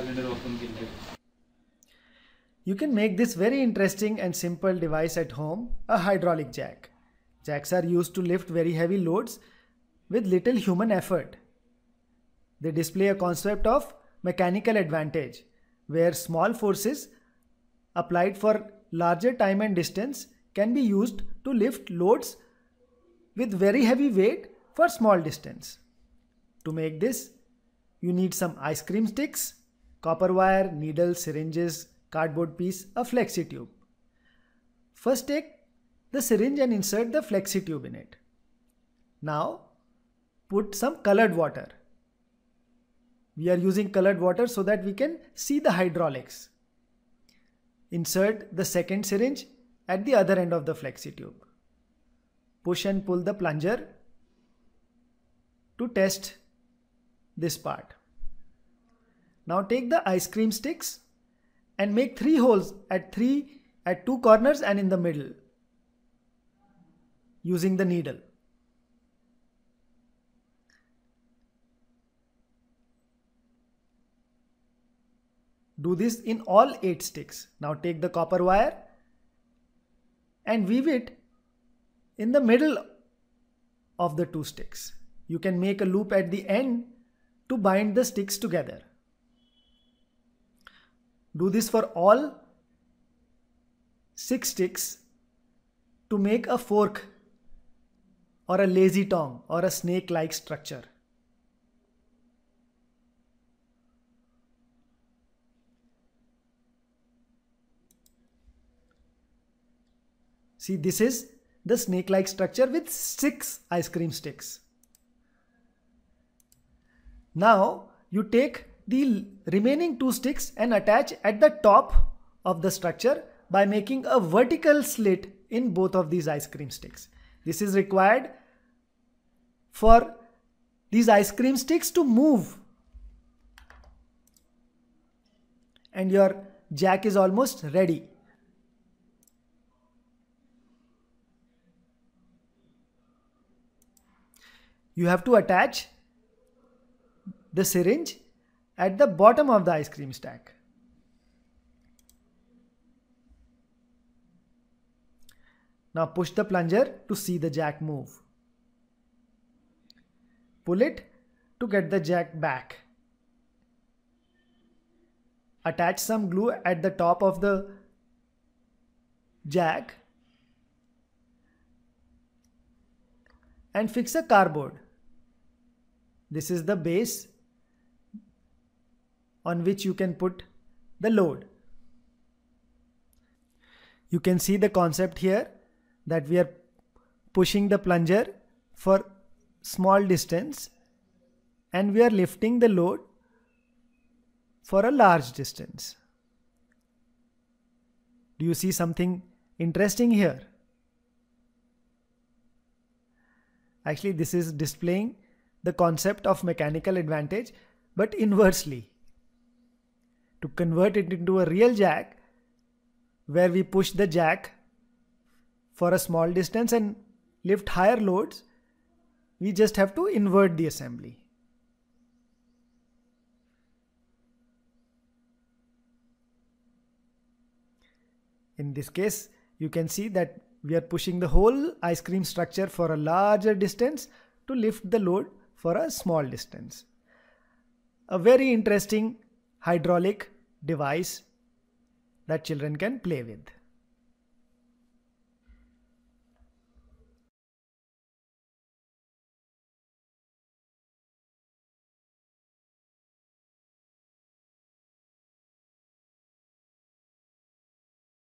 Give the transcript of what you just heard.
calendar open You can make this very interesting and simple device at home, a hydraulic jack. Jacks are used to lift very heavy loads with little human effort. They display a concept of mechanical advantage, where small forces applied for larger time and distance can be used to lift loads with very heavy weight for small distance. To make this, you need some ice cream sticks, copper wire, needle, syringes, cardboard piece, a flexi tube. First take the syringe and insert the flexi tube in it. Now put some colored water. We are using colored water so that we can see the hydraulics. Insert the second syringe at the other end of the flexi tube. Push and pull the plunger to test this part. Now take the ice cream sticks and make three holes at three at two corners and in the middle using the needle. Do this in all 8 sticks. Now take the copper wire and weave it in the middle of the two sticks. You can make a loop at the end to bind the sticks together do this for all six sticks to make a fork or a lazy tongue or a snake like structure. See this is the snake like structure with six ice cream sticks. Now you take the remaining two sticks and attach at the top of the structure by making a vertical slit in both of these ice cream sticks. This is required for these ice cream sticks to move and your jack is almost ready. You have to attach the syringe at the bottom of the ice cream stack. Now push the plunger to see the jack move. Pull it to get the jack back. Attach some glue at the top of the jack and fix a cardboard. This is the base on which you can put the load. You can see the concept here that we are pushing the plunger for small distance and we are lifting the load for a large distance. Do you see something interesting here? Actually, this is displaying the concept of mechanical advantage, but inversely to convert it into a real jack where we push the jack for a small distance and lift higher loads, we just have to invert the assembly. In this case, you can see that we are pushing the whole ice cream structure for a larger distance to lift the load for a small distance. A very interesting hydraulic device that children can play with.